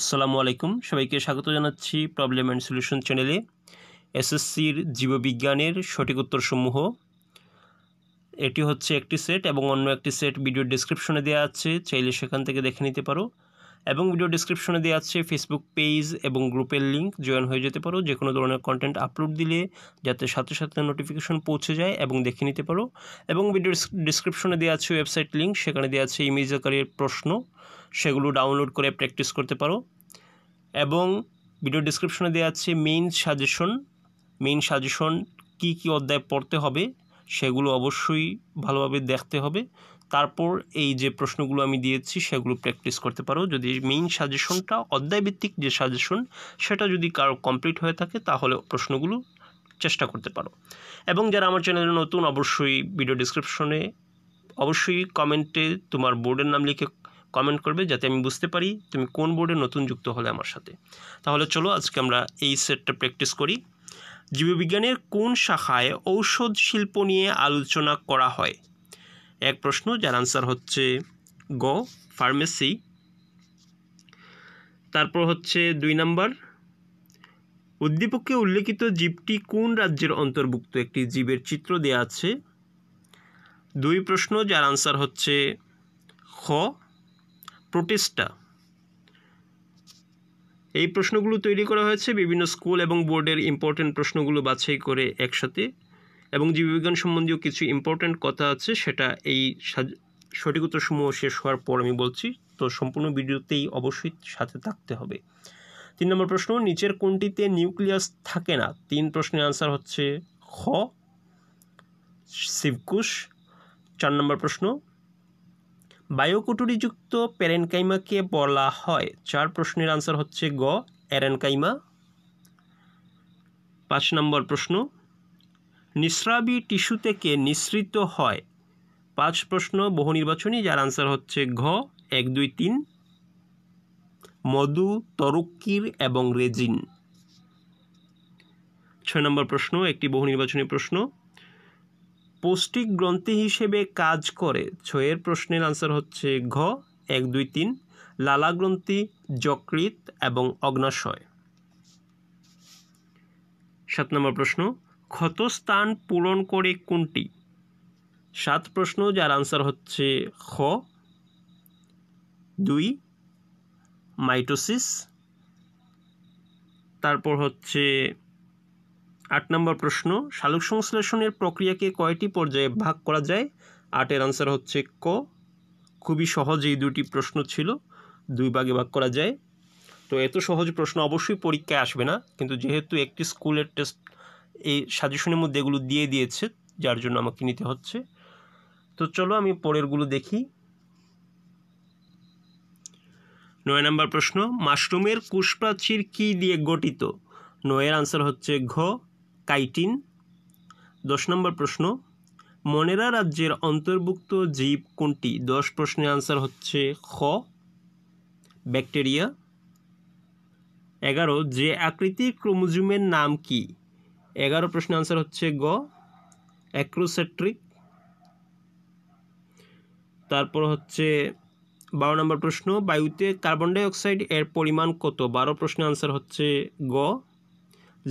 আসসালামু আলাইকুম সবাইকে স্বাগত জানাচ্ছি প্রবলেম অ্যান্ড সলিউশন চ্যানেলে এসএসসির জীববিজ্ঞানের সঠিক উত্তরসমূহ এটি হচ্ছে একটি সেট এবং অন্য একটি সেট ভিডিও ডিসক্রিপশনে দেওয়া আছে চাইলে সেখান থেকে দেখে নিতে পারো এবং ভিডিও ডিসক্রিপশনে দেওয়া আছে ফেসবুক পেজ এবং গ্রুপের লিঙ্ক জয়েন হয়ে যেতে পারো যে কোনো ধরনের কন্টেন্ট আপলোড দিলে যাতে সাথে সাথে নোটিফিকেশন পৌঁছে যায় এবং দেখে নিতে পারো এবং ভিডিও ডিসক্রিপশনে দেওয়া আছে ওয়েবসাইট লিঙ্ক সেখানে দেওয়া আছে ইমেজ আকারের প্রশ্ন সেগুলো ডাউনলোড করে প্র্যাকটিস করতে পারো এবং ভিডিও ডিসক্রিপশনে দেওয়া আছে মেইন সাজেশন মেইন সাজেশন কি কি অধ্যায় পড়তে হবে সেগুলো অবশ্যই ভালোভাবে দেখতে হবে তারপর এই যে প্রশ্নগুলো আমি দিয়েছি সেগুলো প্র্যাকটিস করতে পারো যদি মেইন সাজেশনটা অধ্যায়ভিত্তিক যে সাজেশন সেটা যদি কারো কমপ্লিট হয়ে থাকে তাহলে প্রশ্নগুলো চেষ্টা করতে পারো এবং যারা আমার চ্যানেলে নতুন অবশ্যই ভিডিও ডিসক্রিপশনে অবশ্যই কমেন্টে তোমার বোর্ডের নাম লিখে কমেন্ট করবে যাতে আমি বুঝতে পারি তুমি কোন বোর্ডে নতুন যুক্ত হলে আমার সাথে তাহলে চলো আজকে আমরা এই সেটটা প্র্যাকটিস করি জীববিজ্ঞানের কোন শাখায় ঔষধ শিল্প নিয়ে আলোচনা করা হয় এক প্রশ্ন যার আনসার হচ্ছে গ ফার্মেসি তারপর হচ্ছে দুই নম্বর উদ্দীপকে উল্লেখিত জীবটি কোন রাজ্যের অন্তর্ভুক্ত একটি জীবের চিত্র দেওয়া আছে দুই প্রশ্ন যার আনসার হচ্ছে খ প্রোটেস্টা এই প্রশ্নগুলো তৈরি করা হয়েছে বিভিন্ন স্কুল এবং বোর্ডের ইম্পর্টেন্ট প্রশ্নগুলো বাছাই করে একসাথে এবং জীববিজ্ঞান সম্বন্ধীয় কিছু ইম্পর্টেন্ট কথা আছে সেটা এই সঠিক উত্তরসমূহ শেষ হওয়ার পর আমি বলছি তো সম্পূর্ণ ভিডিওতেই অবশ্যই সাথে থাকতে হবে তিন নম্বর প্রশ্ন নিচের কোনটিতে নিউক্লিয়াস থাকে না তিন প্রশ্নের আনসার হচ্ছে খ শিবকুশ চার নম্বর প্রশ্ন বায়োকুটুরিযুক্ত প্যারেনকাইমাকে বলা হয় চার প্রশ্নের আনসার হচ্ছে গ অ্যারেনকাইমা পাঁচ নম্বর প্রশ্ন নিঃস্রাবী টিস্যু থেকে নিঃসৃত হয় পাঁচ প্রশ্ন বহু নির্বাচনী যার আনসার হচ্ছে ঘ এক দুই তিন মধু তরুক্কির এবং রেজিন ছয় নম্বর প্রশ্ন একটি বহু নির্বাচনী প্রশ্ন পৌষ্টিক গ্রন্থি হিসেবে কাজ করে ছয়ের প্রশ্নের আনসার হচ্ছে ঘ এক দুই তিন লালা গ্রন্থি যকৃত এবং অগ্নাশয় সাত নম্বর প্রশ্ন ক্ষতস্থান পূরণ করে কোনটি সাত প্রশ্ন যার আনসার হচ্ছে খ দুই মাইটোসিস তারপর হচ্ছে আট নম্বর প্রশ্ন সালোক সংশ্লেষণের প্রক্রিয়াকে কয়টি পর্যায়ে ভাগ করা যায় আটের আনসার হচ্ছে ক খুবই সহজ এই দুটি প্রশ্ন ছিল দুই ভাগে ভাগ করা যায় তো এত সহজ প্রশ্ন অবশ্যই পরীক্ষায় আসবে না কিন্তু যেহেতু একটি স্কুলের টেস্ট এই সাজেশনের মধ্যে এগুলো দিয়ে দিয়েছে যার জন্য আমাকে নিতে হচ্ছে তো চলো আমি পরেরগুলো দেখি নয় নাম্বার প্রশ্ন মাশরুমের কোষপ্রাচীর কী দিয়ে গঠিত নয়ের আনসার হচ্ছে ঘ কাইটিন দশ নম্বর প্রশ্ন মনেরা রাজ্যের অন্তর্ভুক্ত জীব কোনটি দশ প্রশ্নের আনসার হচ্ছে খ ব্যাকটেরিয়া এগারো যে আকৃতির ক্রোমোজুমের নাম কি এগারো প্রশ্নের আনসার হচ্ছে গ অ্যাক্রোসেট্রিক তারপর হচ্ছে বারো নম্বর প্রশ্ন বায়ুতে কার্বন ডাইঅক্সাইড এর পরিমাণ কত বারো প্রশ্নের আনসার হচ্ছে গ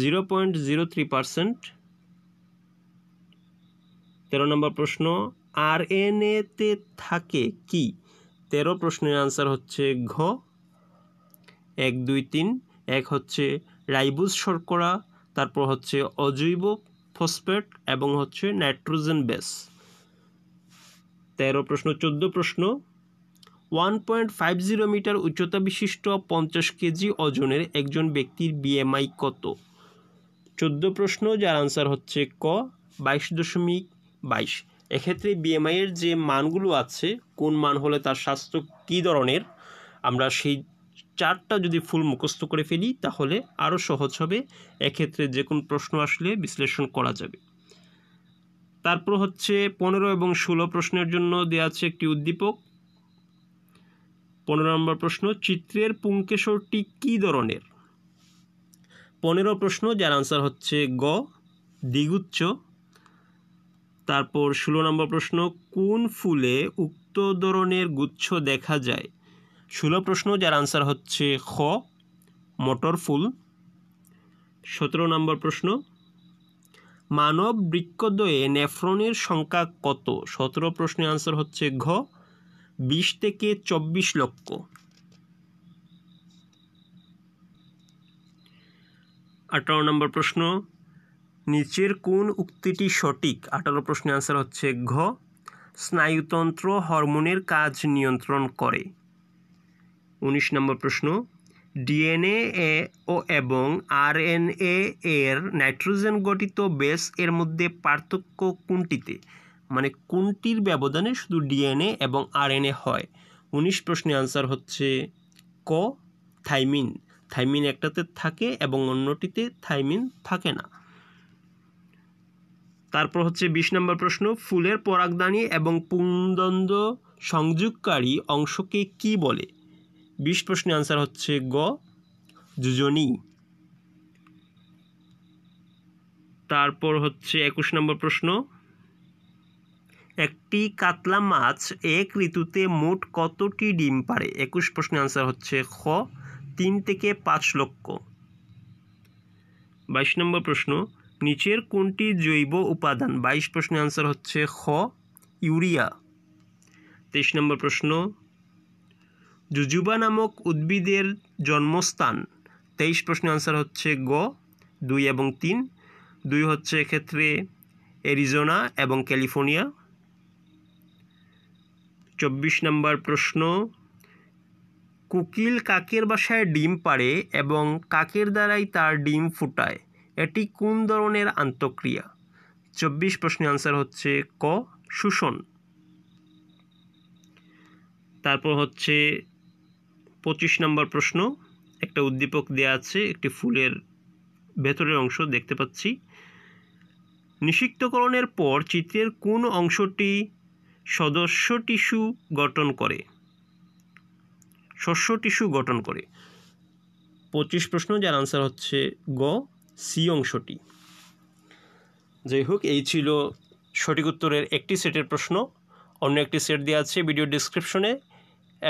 zero point zero three percent তেরো নম্বর প্রশ্ন আর এন এতে থাকে কি তেরো প্রশ্নের আনসার হচ্ছে ঘ এক দুই তিন এক হচ্ছে রাইবুস শর্করা তারপর হচ্ছে অজৈব ফসফেট এবং হচ্ছে নাইট্রোজেন বেস তেরো প্রশ্ন চোদ্দ প্রশ্ন one point five zero metre উচ্চতা বিশিষ্ট পঞ্চাশ কেজি ওজনের একজন ব্যক্তির বিএমআই কত চোদ্দ প্রশ্ন যার আনসার হচ্ছে ক বাইশ দশমিক বাইশ এক্ষেত্রে বিএমআইয়ের যে মানগুলো আছে কোন মান হলে তার স্বাস্থ্য কী ধরনের আমরা সেই চারটা যদি ফুল মুখস্থ করে ফেলি তাহলে আরও সহজ হবে এক্ষেত্রে যে কোনো প্রশ্ন আসলে বিশ্লেষণ করা যাবে তারপর হচ্ছে পনেরো এবং ষোলো প্রশ্নের জন্য দেওয়া আছে একটি উদ্দীপক পনেরো নম্বর প্রশ্ন চিত্রের পুংকেশরটি কী ধরনের পনেরো প্রশ্ন যার আনসার হচ্ছে গ দ্বিগুচ্ছ তারপর ষোলো নম্বর প্রশ্ন কোন ফুলে উক্ত ধরনের গুচ্ছ দেখা যায় ষোলো প্রশ্ন যার আনসার হচ্ছে খ মটর ফুল সতেরো নম্বর প্রশ্ন মানব বৃক্ষদ্বয়ে নেফ্রনের সংখ্যা কত সতেরো প্রশ্নের আনসার হচ্ছে ঘ বিশ থেকে চব্বিশ লক্ষ আঠারো নম্বর প্রশ্ন নিচের কোন উক্তিটি সঠিক আঠারো প্রশ্নের আনসার হচ্ছে ঘ স্নায়ুতন্ত্র হরমোনের কাজ নিয়ন্ত্রণ করে উনিশ নম্বর প্রশ্ন ডিএনএ এ ও এবং আরএনএ এর নাইট্রোজেন গঠিত বেস এর মধ্যে পার্থক্য কোনটিতে মানে কোনটির ব্যবধানে শুধু ডিএনএ এবং আরএনএ হয় উনিশ প্রশ্নের আনসার হচ্ছে ক থাইমিন থাইমিন একটাতে থাকে এবং অন্যটিতে থাইমিন থাকে না তারপর হচ্ছে বিশ নম্বর প্রশ্ন ফুলের পরাগদানি এবং পুংদ্বন্দ্ব সংযোগকারী অংশকে কি বলে বিশ প্রশ্নের আনসার হচ্ছে গ যুজনী তারপর হচ্ছে একুশ নম্বর প্রশ্ন একটি কাতলা মাছ এক ঋতুতে মোট কতটি ডিম পারে একুশ প্রশ্নের আনসার হচ্ছে খ তিন থেকে পাঁচ লক্ষ বাইশ নম্বর প্রশ্ন নিচের কোনটি জৈব উপাদান বাইশ প্রশ্নের আনসার হচ্ছে খ ইউরিয়া তেইশ নম্বর প্রশ্ন জুজুবা নামক উদ্ভিদের জন্মস্থান তেইশ প্রশ্নের আনসার হচ্ছে গ দুই এবং তিন দুই হচ্ছে এক্ষেত্রে এরিজোনা এবং ক্যালিফোর্নিয়া চব্বিশ নম্বর প্রশ্ন কোকিল কাকের বাসায় ডিম পাড়ে এবং কাকের দ্বারাই তার ডিম ফুটায় এটি কোন ধরনের আন্তঃক্রিয়া চব্বিশ প্রশ্নে আনসার হচ্ছে ক শোষণ তারপর হচ্ছে পঁচিশ নম্বর প্রশ্ন একটা উদ্দীপক দেয়া আছে একটি ফুলের ভেতরের অংশ দেখতে পাচ্ছি নিষিক্তকরণের পর চিত্রের কোন অংশটি সদস্য টিস্যু গঠন করে শস্য টিস্যু গঠন করে পঁচিশ প্রশ্ন যার আনসার হচ্ছে গ সি অংশটি যাই হোক এই ছিল সঠিক উত্তরের একটি সেটের প্রশ্ন অন্য একটি সেট দেওয়া আছে ভিডিও ডিসক্রিপশনে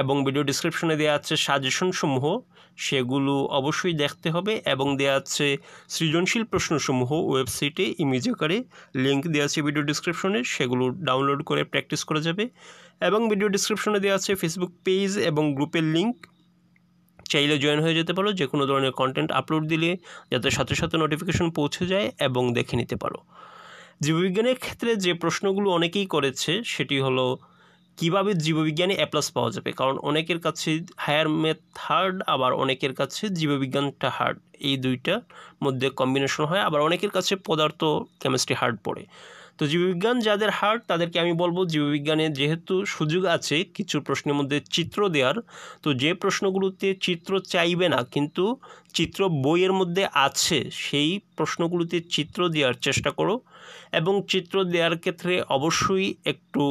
এবং ভিডিও ডিসক্রিপশনে দেওয়া আছে সাজেশনসমূহ সেগুলো অবশ্যই দেখতে হবে এবং দেওয়া আছে সৃজনশীল প্রশ্নসমূহ ওয়েবসাইটে ইমেজ আকারে লিঙ্ক দেওয়া আছে ভিডিও ডিসক্রিপশনে সেগুলো ডাউনলোড করে প্র্যাকটিস করা যাবে এবং ভিডিও ডিসক্রিপশনে দেওয়া আছে ফেসবুক পেজ এবং গ্রুপের লিঙ্ক চাইলে জয়েন হয়ে যেতে পারো যে কোনো ধরনের কন্টেন্ট আপলোড দিলে যাতে সাথে সাথে নোটিফিকেশন পৌঁছে যায় এবং দেখে নিতে পারো জীববিজ্ঞানের ক্ষেত্রে যে প্রশ্নগুলো অনেকেই করেছে সেটি হলো কিভাবে জীববিজ্ঞানে অ্যাপ্লাস পাওয়া যাবে কারণ অনেকের কাছে হায়ার ম্যাথ হার্ড আবার অনেকের কাছে জীববিজ্ঞানটা হার্ড এই দুইটার মধ্যে কম্বিনেশন হয় আবার অনেকের কাছে পদার্থ কেমিস্ট্রি হার্ড পড়ে তো জীববিজ্ঞান যাদের হার্ড তাদেরকে আমি বলবো জীববিজ্ঞানে যেহেতু সুযোগ আছে কিছু প্রশ্নের মধ্যে চিত্র দেওয়ার তো যে প্রশ্নগুলোতে চিত্র চাইবে না কিন্তু চিত্র বইয়ের মধ্যে আছে সেই প্রশ্নগুলোতে চিত্র দেওয়ার চেষ্টা করো এবং চিত্র দেওয়ার ক্ষেত্রে অবশ্যই একটু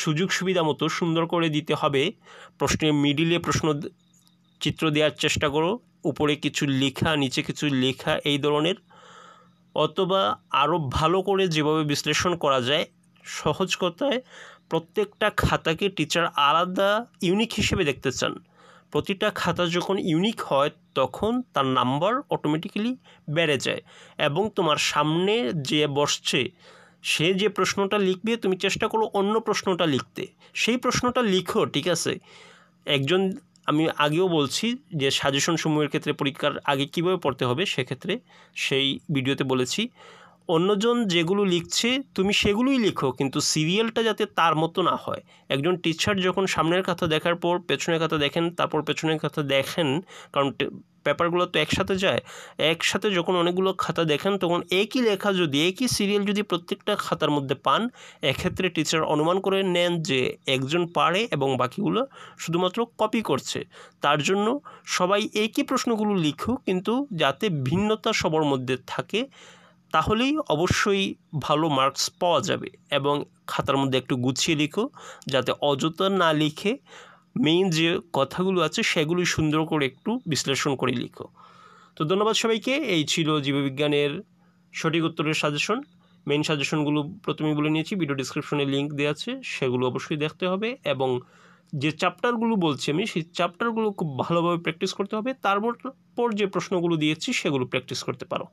সুযোগ সুবিধা মতো সুন্দর করে দিতে হবে প্রশ্নের মিডিলে প্রশ্ন চিত্র দেওয়ার চেষ্টা করো উপরে কিছু লেখা নিচে কিছু লেখা এই ধরনের অথবা আরও ভালো করে যেভাবে বিশ্লেষণ করা যায় সহজ কথায় প্রত্যেকটা খাতাকে টিচার আলাদা ইউনিক হিসেবে দেখতে চান প্রতিটা খাতা যখন ইউনিক হয় তখন তার নাম্বার অটোমেটিক্যালি বেড়ে যায় এবং তোমার সামনে যে বসছে সে যে প্রশ্নটা লিখবে তুমি চেষ্টা করো অন্য প্রশ্নটা লিখতে সেই প্রশ্নটা লিখো ঠিক আছে একজন আমি আগেও বলছি যে সাজেশন সমূহের ক্ষেত্রে পরীক্ষার আগে কীভাবে পড়তে হবে সেক্ষেত্রে সেই ভিডিওতে বলেছি অন্যজন যেগুলো লিখছে তুমি সেগুলোই লিখো কিন্তু সিরিয়ালটা যাতে তার মতো না হয় একজন টিচার যখন সামনের কথা দেখার পর পেছনের কথা দেখেন তারপর পেছনের কথা দেখেন কারণ পেপারগুলো তো একসাথে যায় একসাথে যখন অনেকগুলো খাতা দেখেন তখন একই লেখা যদি একই সিরিয়াল যদি প্রত্যেকটা খাতার মধ্যে পান এক্ষেত্রে টিচার অনুমান করে নেন যে একজন পারে এবং বাকিগুলো শুধুমাত্র কপি করছে তার জন্য সবাই একই প্রশ্নগুলো লিখুক কিন্তু যাতে ভিন্নতা সবার মধ্যে থাকে তাহলেই অবশ্যই ভালো মার্কস পাওয়া যাবে এবং খাতার মধ্যে একটু গুছিয়ে লিখো যাতে অযথা না লিখে মেইন যে কথাগুলো আছে সেগুলো সুন্দর করে একটু বিশ্লেষণ করে লিখো তো ধন্যবাদ সবাইকে এই ছিল জীববিজ্ঞানের সঠিক উত্তরের সাজেশন মেইন সাজেশনগুলো প্রথমেই বলে নিয়েছি ভিডিও ডিসক্রিপশনে লিঙ্ক দেওয়া আছে সেগুলো অবশ্যই দেখতে হবে এবং যে চ্যাপ্টারগুলো বলছি আমি সেই চ্যাপ্টারগুলো খুব ভালোভাবে প্র্যাকটিস করতে হবে তারপর যে প্রশ্নগুলো দিয়েছি সেগুলো প্র্যাকটিস করতে পারো